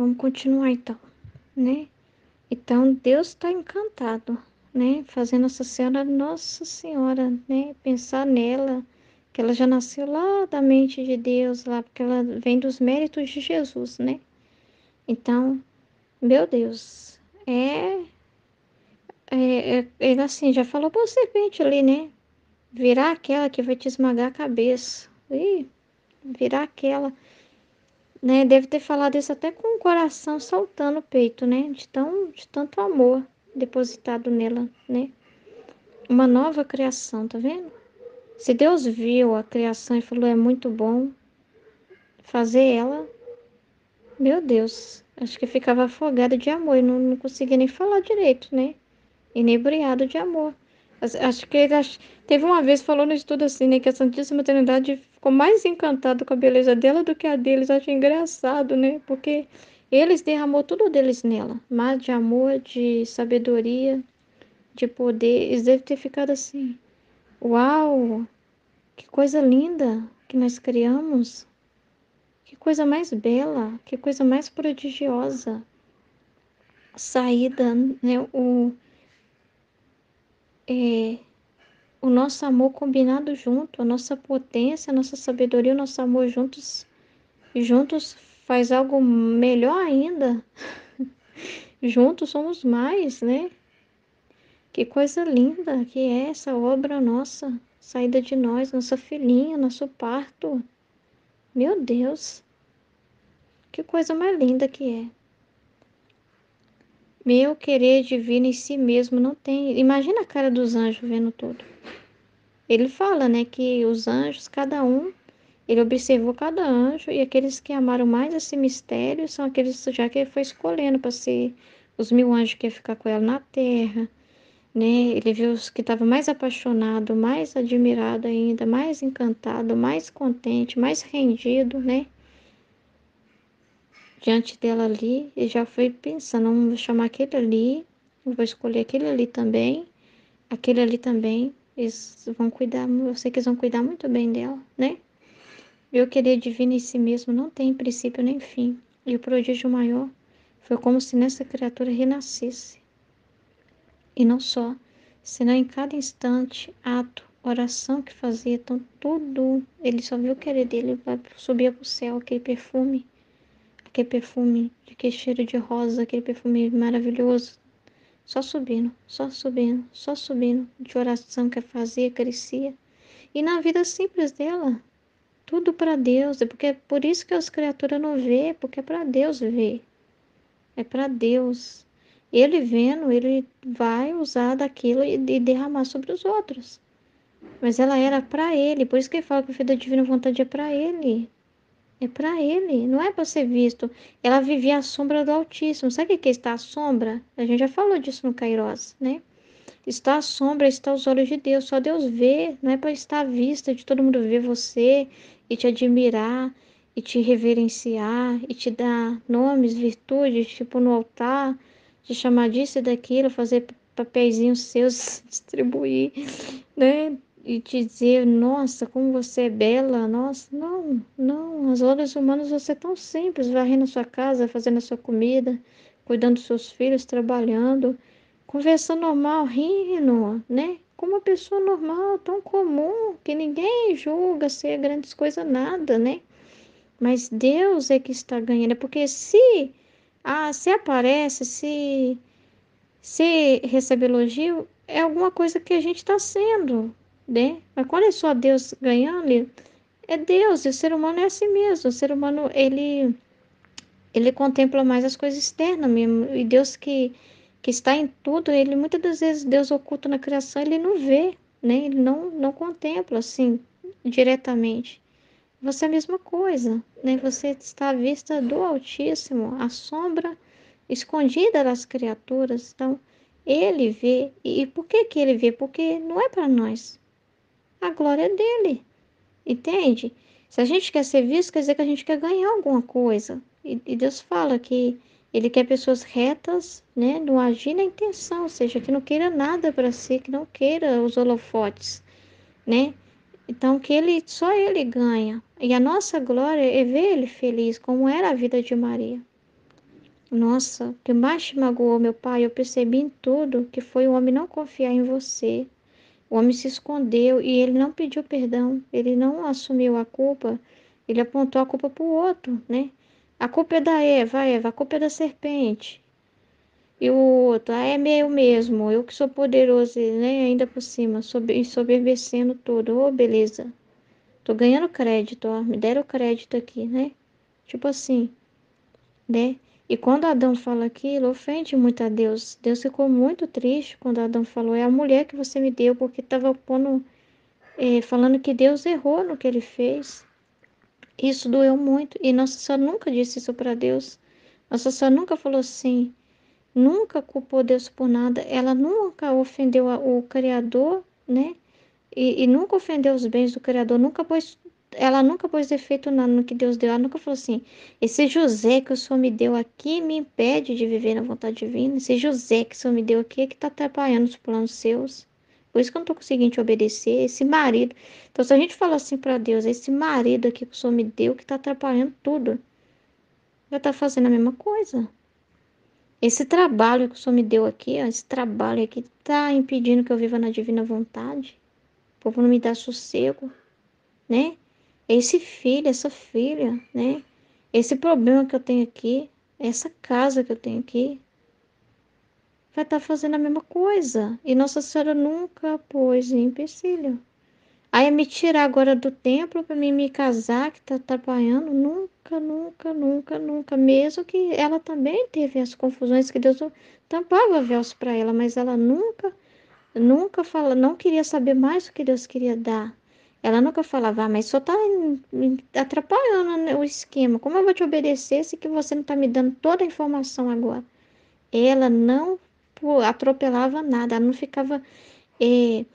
vamos continuar então, né? Então Deus está encantado, né? Fazendo Nossa Senhora, Nossa Senhora, né? Pensar nela, que ela já nasceu lá da mente de Deus, lá porque ela vem dos méritos de Jesus, né? Então, meu Deus, é, é, é ele assim já falou para o serpente ali, né? Virar aquela que vai te esmagar a cabeça, e virar aquela né? Deve ter falado isso até com o coração saltando o peito, né? De, tão, de tanto amor depositado nela, né? Uma nova criação, tá vendo? Se Deus viu a criação e falou é muito bom fazer ela, meu Deus, acho que ficava afogada de amor e não, não conseguia nem falar direito, né? Inebriado de amor. Acho que ele ach... teve uma vez falou no estudo assim, né, que a Santíssima Trindade ficou mais encantada com a beleza dela do que a deles. Acho engraçado, né? Porque eles derramou tudo deles nela, mais de amor, de sabedoria, de poder. Eles devem ter ficado assim. Uau! Que coisa linda que nós criamos. Que coisa mais bela, que coisa mais prodigiosa. saída, né, o é, o nosso amor combinado junto, a nossa potência, a nossa sabedoria, o nosso amor juntos, juntos faz algo melhor ainda. juntos somos mais, né? Que coisa linda que é essa obra nossa, saída de nós, nossa filhinha, nosso parto. Meu Deus, que coisa mais linda que é. Meu querer divino em si mesmo não tem. Imagina a cara dos anjos vendo tudo. Ele fala, né, que os anjos, cada um, ele observou cada anjo e aqueles que amaram mais esse mistério são aqueles já que ele foi escolhendo para ser os mil anjos que ia ficar com ela na terra, né? Ele viu os que estavam mais apaixonado, mais admirado ainda, mais encantado, mais contente, mais rendido, né? diante dela ali e já foi pensando, vou chamar aquele ali, vou escolher aquele ali também, aquele ali também, eles vão cuidar, eu sei que eles vão cuidar muito bem dela, né? eu querer divino em si mesmo não tem princípio nem fim, e o prodígio maior foi como se nessa criatura renascesse. E não só, senão em cada instante, ato, oração que fazia, então tudo, ele só viu o querer dele, subia para o céu aquele perfume aquele perfume, aquele cheiro de rosa, aquele perfume maravilhoso. Só subindo, só subindo, só subindo de oração que eu fazia, crescia. E na vida simples dela, tudo para Deus. É porque é por isso que as criaturas não vê, é porque é para Deus ver. É para Deus. Ele vendo, ele vai usar daquilo e, e derramar sobre os outros. Mas ela era para ele, por isso que ele fala que o a da divina vontade é para ele. É para ele, não é para ser visto. Ela vivia à sombra do Altíssimo. Sabe o que é está à sombra? A gente já falou disso no Kairos, né? Está à sombra, está aos olhos de Deus. Só Deus vê, não é para estar à vista de todo mundo ver você e te admirar e te reverenciar e te dar nomes, virtudes, tipo no altar, te chamar disso e daquilo, fazer papeizinhos seus, distribuir, né? e dizer, nossa, como você é bela, nossa, não, não, as horas humanos você é tão simples, varrendo a sua casa, fazendo a sua comida, cuidando dos seus filhos, trabalhando, conversando normal, rindo, né? Como uma pessoa normal, tão comum, que ninguém julga ser grandes coisas, nada, né? Mas Deus é que está ganhando, é porque se, ah, se aparece, se, se recebe elogio, é alguma coisa que a gente está sendo, né? Mas quando é só Deus ganhando, é Deus, e o ser humano é assim mesmo. O ser humano, ele ele contempla mais as coisas externas mesmo. E Deus que, que está em tudo, ele muitas das vezes, Deus oculto na criação, ele não vê, né? Ele não, não contempla assim diretamente. Você é a mesma coisa, né? Você está à vista do Altíssimo, a sombra escondida das criaturas. Então, ele vê. E por que que ele vê? Porque não é para nós a glória dele. Entende? Se a gente quer ser visto, quer dizer que a gente quer ganhar alguma coisa. E, e Deus fala que ele quer pessoas retas, né? Não agir na intenção, ou seja, que não queira nada para si, que não queira os holofotes, né? Então que ele só ele ganha. E a nossa glória é ver ele feliz, como era a vida de Maria. Nossa, o que mais te magoou, meu pai, eu percebi em tudo que foi o homem não confiar em você, o homem se escondeu e ele não pediu perdão, ele não assumiu a culpa, ele apontou a culpa para o outro, né? A culpa é da Eva, Eva, a culpa é da serpente. E o outro, ah, é meu mesmo, eu que sou poderoso, né? Ainda por cima, soberbecendo tudo. Ô, oh, beleza. Tô ganhando crédito, ó. Me deram crédito aqui, né? Tipo assim, né? E quando Adão fala aquilo, ofende muito a Deus. Deus ficou muito triste quando Adão falou: É a mulher que você me deu, porque estava é, falando que Deus errou no que ele fez. Isso doeu muito. E Nossa Senhora nunca disse isso para Deus. Nossa Senhora nunca falou assim. Nunca culpou Deus por nada. Ela nunca ofendeu o Criador, né? E, e, nunca ofendeu os bens do Criador, nunca pôs ela nunca pôs defeito no que Deus deu. Ela nunca falou assim: esse José que o Senhor me deu aqui me impede de viver na vontade divina. Esse José que o Senhor me deu aqui é que está atrapalhando os planos seus. Por isso que eu não estou conseguindo te obedecer. Esse marido. Então, se a gente fala assim para Deus: esse marido aqui que o Senhor me deu que está atrapalhando tudo, já está fazendo a mesma coisa. Esse trabalho que o Senhor me deu aqui, ó, esse trabalho aqui está impedindo que eu viva na divina vontade. O povo não me dá sossego, né? esse filho, essa filha, né? Esse problema que eu tenho aqui, essa casa que eu tenho aqui, vai estar tá fazendo a mesma coisa. E Nossa Senhora nunca pôs empecilho. Aí me tirar agora do templo para mim me casar, que está atrapalhando, nunca, nunca, nunca, nunca. Mesmo que ela também teve as confusões que Deus tampava véus para ela, mas ela nunca, nunca fala, não queria saber mais o que Deus queria dar. Ela nunca falava, ah, mas só tá atrapalhando né, o esquema. Como eu vou te obedecer se que você não tá me dando toda a informação agora? Ela não atropelava nada, ela não ficava eh,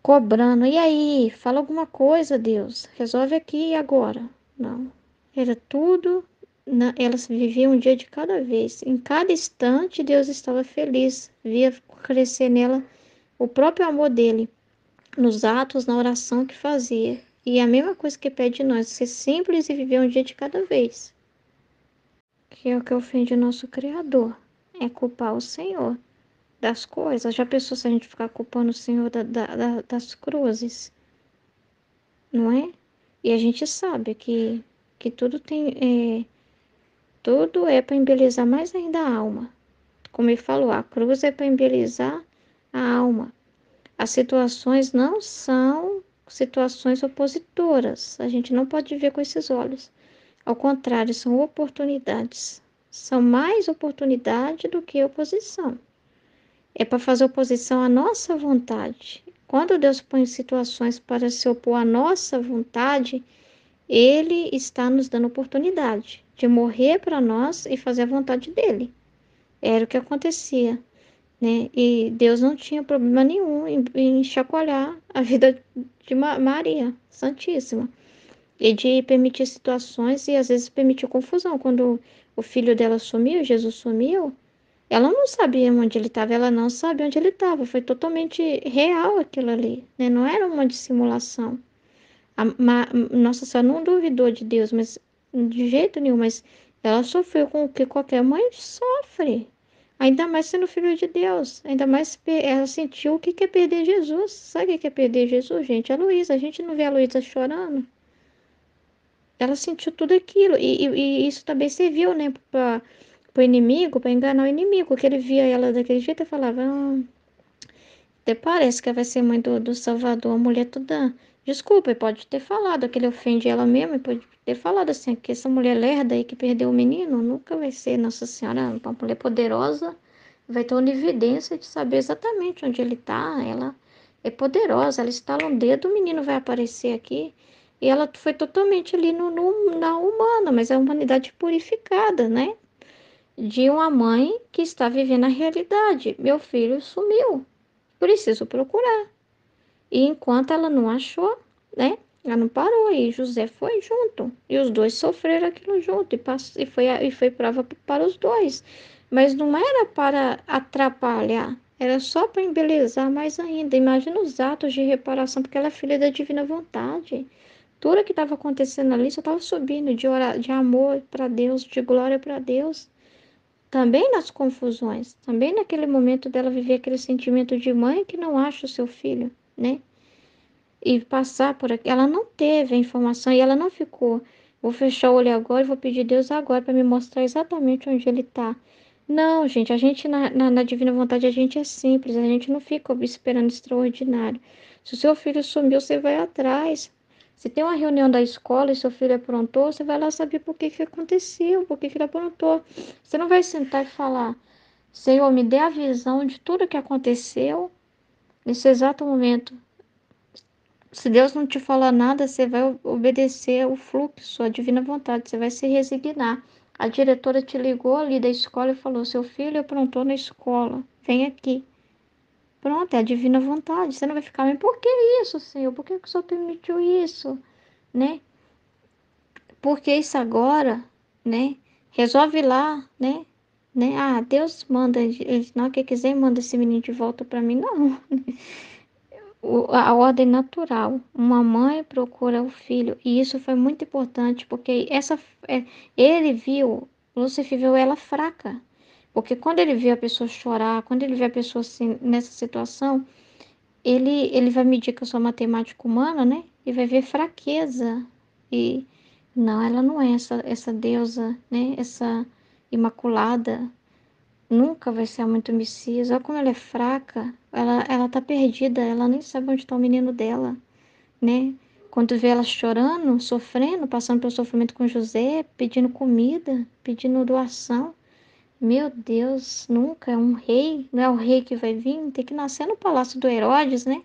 cobrando. E aí, fala alguma coisa, Deus, resolve aqui e agora. Não, era tudo. Na, elas viviam um dia de cada vez. Em cada instante, Deus estava feliz, via crescer nela o próprio amor dele nos atos, na oração que fazia. E é a mesma coisa que pede de nós, ser simples e viver um dia de cada vez. Que é o que ofende o nosso Criador, é culpar o Senhor das coisas. Já pensou se a gente ficar culpando o Senhor da, da, da, das cruzes? Não é? E a gente sabe que, que tudo tem. É, tudo é para embelezar mais ainda a alma. Como ele falou, a cruz é para embelezar a alma. As situações não são situações opositoras, a gente não pode ver com esses olhos. Ao contrário, são oportunidades. São mais oportunidade do que oposição. É para fazer oposição à nossa vontade. Quando Deus põe situações para se opor à nossa vontade, Ele está nos dando oportunidade de morrer para nós e fazer a vontade dele. Era o que acontecia né? E Deus não tinha problema nenhum em, em chacoalhar a vida de Maria Santíssima e de permitir situações e às vezes permitir confusão. Quando o filho dela sumiu, Jesus sumiu, ela não sabia onde ele estava, ela não sabia onde ele estava. Foi totalmente real aquilo ali, né? Não era uma dissimulação. A, ma, Nossa Senhora não duvidou de Deus, mas de jeito nenhum, mas ela sofreu com o que qualquer mãe sofre, Ainda mais sendo filho de Deus. Ainda mais ela sentiu o que é perder Jesus. Sabe o que é perder Jesus, gente? A Luísa. A gente não vê a Luísa chorando. Ela sentiu tudo aquilo. E, e, e isso também serviu, né? Pra, pro inimigo, para enganar o inimigo. Que ele via ela daquele jeito e falava... Ah, até parece que vai ser mãe do, do Salvador, a mulher toda Desculpa, pode ter falado que ele ofende ela mesma, pode ter falado assim, que essa mulher lerda aí que perdeu o menino nunca vai ser Nossa Senhora, uma mulher poderosa, vai ter onividência de saber exatamente onde ele está. Ela é poderosa, ela estala um dedo, o menino vai aparecer aqui. E ela foi totalmente ali no, no, na humana, mas é a humanidade purificada, né? De uma mãe que está vivendo a realidade. Meu filho sumiu, preciso procurar. E enquanto ela não achou, né? Ela não parou e José foi junto. E os dois sofreram aquilo junto e, passou, e, foi, e foi prova para os dois. Mas não era para atrapalhar, era só para embelezar mais ainda. Imagina os atos de reparação, porque ela é filha da divina vontade. Tudo que estava acontecendo ali só estava subindo de, orar, de amor para Deus, de glória para Deus. Também nas confusões, também naquele momento dela viver aquele sentimento de mãe que não acha o seu filho né? E passar por aqui. Ela não teve a informação e ela não ficou. Vou fechar o olho agora e vou pedir Deus agora para me mostrar exatamente onde ele está. Não, gente, a gente na, na, na, divina vontade a gente é simples, a gente não fica esperando extraordinário. Se o seu filho sumiu, você vai atrás. Se tem uma reunião da escola e seu filho aprontou, você vai lá saber por que, que aconteceu, por que, que ele aprontou. Você não vai sentar e falar, Senhor, me dê a visão de tudo que aconteceu nesse exato momento. Se Deus não te falar nada, você vai obedecer o fluxo, a divina vontade, você vai se resignar. A diretora te ligou ali da escola e falou: Seu filho aprontou na escola, vem aqui. Pronto, é a divina vontade. Você não vai ficar, mas por que isso, Senhor? Por que, que o Senhor permitiu isso? Né? Porque isso agora, né? Resolve lá, né? né? Ah, Deus manda, Não que quiser, manda esse menino de volta para mim. Não. a ordem natural. Uma mãe procura o filho. E isso foi muito importante, porque essa, é, ele viu, Lúcifer viu ela fraca. Porque quando ele vê a pessoa chorar, quando ele vê a pessoa assim, nessa situação, ele, ele vai medir que eu sou matemática humana, né? E vai ver fraqueza. E não, ela não é essa, essa deusa, né? Essa imaculada, nunca vai ser a mãe do Messias. Olha como ela é fraca, ela, ela tá perdida, ela nem sabe onde está o menino dela, né? Quando vê ela chorando, sofrendo, passando pelo sofrimento com José, pedindo comida, pedindo doação. Meu Deus, nunca é um rei, não é o rei que vai vir, tem que nascer no palácio do Herodes, né?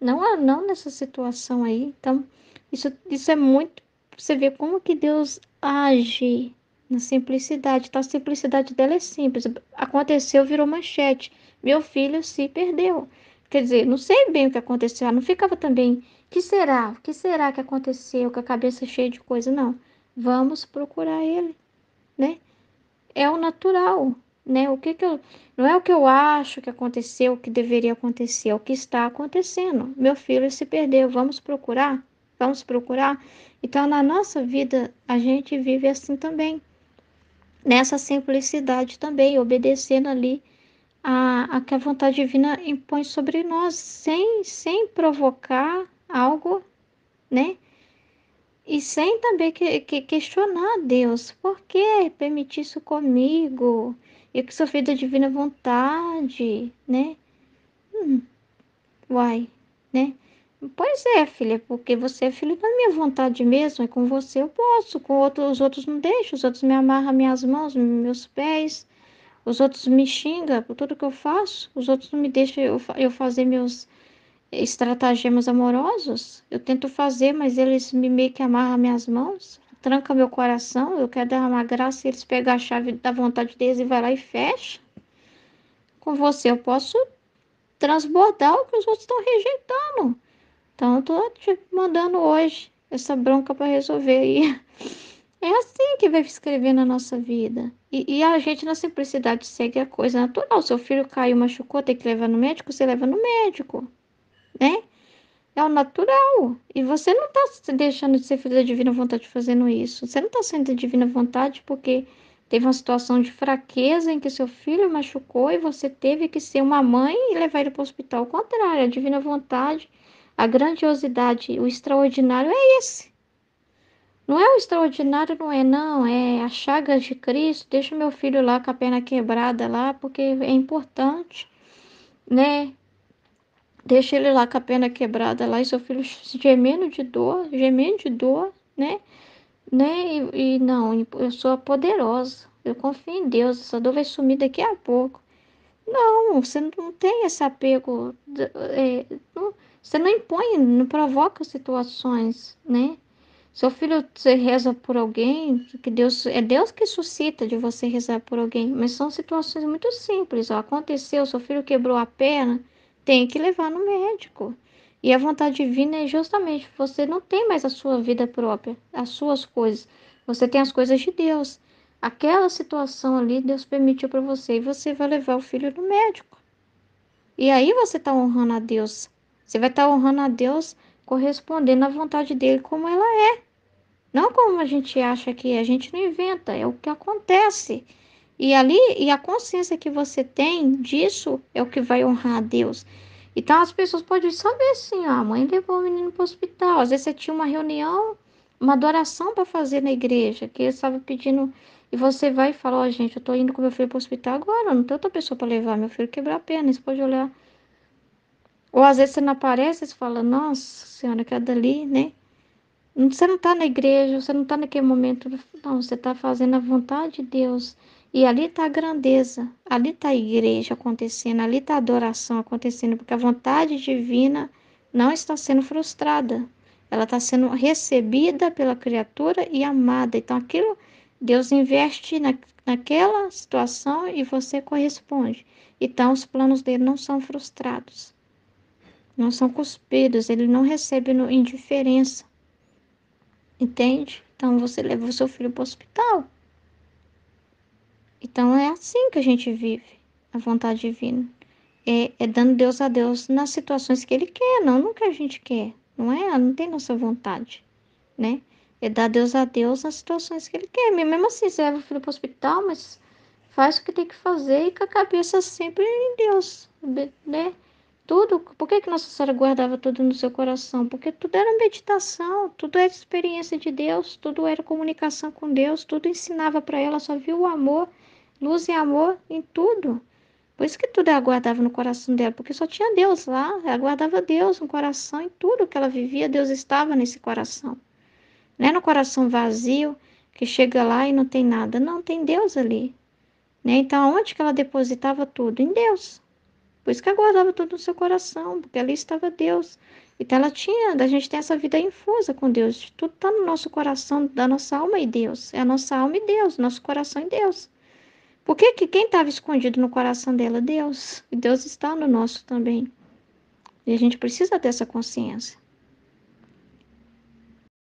Não, não nessa situação aí. Então, isso, isso é muito. Você vê como que Deus age na simplicidade. Então, a simplicidade dela é simples. Aconteceu, virou manchete. Meu filho se perdeu. Quer dizer, não sei bem o que aconteceu. Ela ah, não ficava também. que será? que será que aconteceu? Com a cabeça cheia de coisa. Não. Vamos procurar ele. Né? É o natural. Né? O que, que eu. Não é o que eu acho que aconteceu, o que deveria acontecer, é o que está acontecendo. Meu filho se perdeu. Vamos procurar? Vamos procurar? Então, na nossa vida, a gente vive assim também nessa simplicidade também, obedecendo ali a, a que a vontade divina impõe sobre nós, sem, sem provocar algo, né? E sem também que, que questionar Deus, por que permitir isso comigo? Eu que sofri da divina vontade, né? Hum, uai, né? Pois é, filha, porque você é filho da minha vontade mesmo, é com você eu posso, com outros os outros não deixam, os outros me amarram minhas mãos, meus pés, os outros me xingam por tudo que eu faço, os outros não me deixam eu, eu fazer meus estratagemas amorosos, eu tento fazer, mas eles me meio que amarram minhas mãos, tranca meu coração, eu quero derramar graça, eles pegam a chave da vontade deles e vai lá e fecha. Com você eu posso transbordar o que os outros estão rejeitando. Então, eu tô te tipo, mandando hoje essa bronca para resolver aí. É assim que vai escrever na nossa vida. E, e, a gente, na simplicidade, segue a coisa natural. Seu filho caiu, machucou, tem que levar no médico, você leva no médico. Né? É o natural. E você não está deixando de ser filho da divina vontade fazendo isso. Você não está sendo da divina vontade porque teve uma situação de fraqueza em que seu filho machucou e você teve que ser uma mãe e levar ele para o hospital. Ao contrário, a divina vontade a grandiosidade, o extraordinário é esse. Não é o extraordinário, não é, não. É as chagas de Cristo. Deixa meu filho lá com a perna quebrada lá, porque é importante, né? Deixa ele lá com a perna quebrada lá e seu filho gemendo de dor, gemendo de dor, né? né? E, e não, eu sou poderosa. Eu confio em Deus. Essa dor vai sumir daqui a pouco. Não, você não tem esse apego. É, não, você não impõe, não provoca situações, né? Seu filho, você reza por alguém, que Deus é Deus que suscita de você rezar por alguém, mas são situações muito simples. Ó. Aconteceu, seu filho quebrou a perna, tem que levar no médico. E a vontade divina é justamente você não tem mais a sua vida própria, as suas coisas. Você tem as coisas de Deus. Aquela situação ali Deus permitiu para você e você vai levar o filho no médico. E aí você está honrando a Deus você vai estar tá honrando a Deus correspondendo à vontade dele como ela é. Não como a gente acha que é. a gente não inventa, é o que acontece. E ali, e a consciência que você tem disso é o que vai honrar a Deus. Então as pessoas podem saber assim, ó, a mãe levou o menino para o hospital. Às vezes você tinha uma reunião, uma adoração para fazer na igreja, que ele estava pedindo, e você vai e fala, ó, oh, gente, eu estou indo com meu filho para o hospital agora, não tem outra pessoa para levar, meu filho quebrou a perna, você pode olhar ou às vezes você não aparece e fala, nossa senhora, que é dali, né? Você não está na igreja, você não está naquele momento, não, você está fazendo a vontade de Deus. E ali está a grandeza, ali está a igreja acontecendo, ali está a adoração acontecendo, porque a vontade divina não está sendo frustrada. Ela está sendo recebida pela criatura e amada. Então, aquilo, Deus investe na, naquela situação e você corresponde. Então, os planos dele não são frustrados não são cuspidos, ele não recebe no, indiferença. Entende? Então você leva o seu filho para o hospital. Então é assim que a gente vive a vontade divina. É, é, dando Deus a Deus nas situações que Ele quer, não no que a gente quer. Não é? Não tem nossa vontade, né? É dar Deus a Deus nas situações que Ele quer. Mesmo assim, você leva o filho para o hospital, mas faz o que tem que fazer e com a cabeça sempre em Deus, né? Tudo, por que, que Nossa Senhora guardava tudo no seu coração? Porque tudo era meditação, tudo era experiência de Deus, tudo era comunicação com Deus, tudo ensinava para ela, só viu o amor, luz e amor em tudo. Por isso que tudo ela guardava no coração dela, porque só tinha Deus lá, ela guardava Deus no coração, em tudo que ela vivia, Deus estava nesse coração. Não é no coração vazio, que chega lá e não tem nada. Não, tem Deus ali. Né? Então, onde que ela depositava tudo? Em Deus. Por isso que ela guardava tudo no seu coração, porque ali estava Deus. Então ela tinha, a gente tem essa vida infusa com Deus. Tudo está no nosso coração, da nossa alma e Deus. É a nossa alma e Deus, nosso coração e Deus. Por que, que quem estava escondido no coração dela? Deus. E Deus está no nosso também. E a gente precisa ter essa consciência.